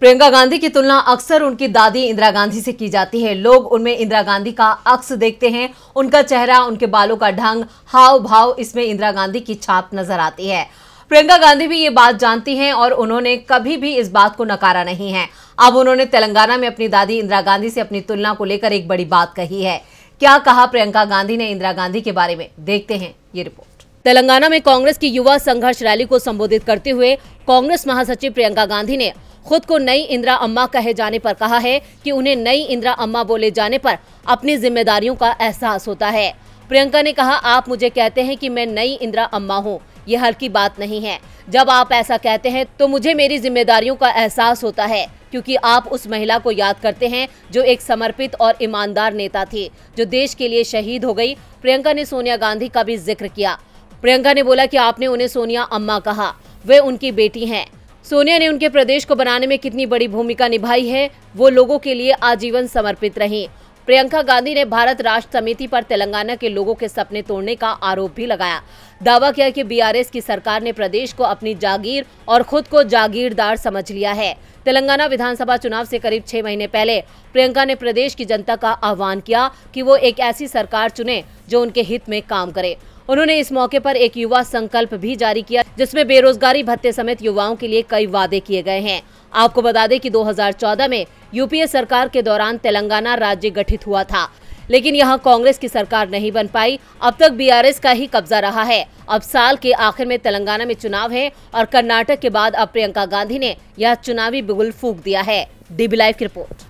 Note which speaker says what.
Speaker 1: प्रियंका गांधी की तुलना अक्सर उनकी दादी इंदिरा गांधी से की जाती है लोग उनमें इंदिरा गांधी का अक्स देखते हैं उनका चेहरा उनके बालों का ढंग हाव भाव इसमें इंदिरा गांधी की छाप नजर आती है प्रियंका गांधी भी ये बात जानती हैं और उन्होंने कभी भी इस बात को नकारा नहीं है अब उन्होंने तेलंगाना में अपनी दादी इंदिरा गांधी से अपनी तुलना को लेकर एक बड़ी बात कही है क्या कहा प्रियंका गांधी ने इंदिरा गांधी के बारे में देखते हैं ये रिपोर्ट तेलंगाना में कांग्रेस की युवा संघर्ष रैली को संबोधित करते हुए कांग्रेस महासचिव प्रियंका गांधी ने खुद को नई इंदिरा अम्मा कहे जाने पर कहा है कि उन्हें नई इंदिरा अम्मा बोले जाने पर अपनी जिम्मेदारियों का एहसास होता है प्रियंका ने कहा आप मुझे कहते हैं कि मैं नई इंदिरा अम्मा हूँ ये हल्की बात नहीं है जब आप ऐसा कहते हैं तो मुझे मेरी जिम्मेदारियों का एहसास होता है क्योंकि आप उस महिला को याद करते हैं जो एक समर्पित और ईमानदार नेता थी जो देश के लिए शहीद हो गई प्रियंका ने सोनिया गांधी का भी जिक्र किया प्रियंका ने बोला कि आपने उन्हें सोनिया अम्मा कहा वे उनकी बेटी हैं सोनिया ने उनके प्रदेश को बनाने में कितनी बड़ी भूमिका निभाई है वो लोगों के लिए आजीवन समर्पित रही प्रियंका गांधी ने भारत राष्ट्र समिति पर तेलंगाना के लोगों के सपने तोड़ने का आरोप भी लगाया दावा किया कि बीआरएस की सरकार ने प्रदेश को अपनी जागीर और खुद को जागीरदार समझ लिया है तेलंगाना विधानसभा चुनाव से करीब छह महीने पहले प्रियंका ने प्रदेश की जनता का आह्वान किया कि वो एक ऐसी सरकार चुने जो उनके हित में काम करे उन्होंने इस मौके पर एक युवा संकल्प भी जारी किया जिसमें बेरोजगारी भत्ते समेत युवाओं के लिए कई वादे किए गए हैं आपको बता दें कि 2014 में यूपीए सरकार के दौरान तेलंगाना राज्य गठित हुआ था लेकिन यहाँ कांग्रेस की सरकार नहीं बन पाई अब तक बीआरएस का ही कब्जा रहा है अब साल के आखिर में तेलंगाना में चुनाव है और कर्नाटक के बाद अब प्रियंका गांधी ने यह चुनावी बिगुल फूक दिया है डीबी लाइव की रिपोर्ट